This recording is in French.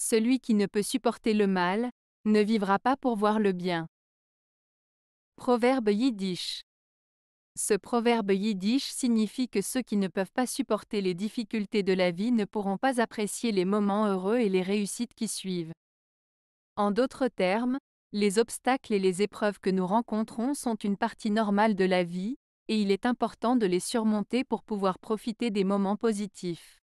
Celui qui ne peut supporter le mal, ne vivra pas pour voir le bien. Proverbe yiddish. Ce proverbe yiddish signifie que ceux qui ne peuvent pas supporter les difficultés de la vie ne pourront pas apprécier les moments heureux et les réussites qui suivent. En d'autres termes, les obstacles et les épreuves que nous rencontrons sont une partie normale de la vie, et il est important de les surmonter pour pouvoir profiter des moments positifs.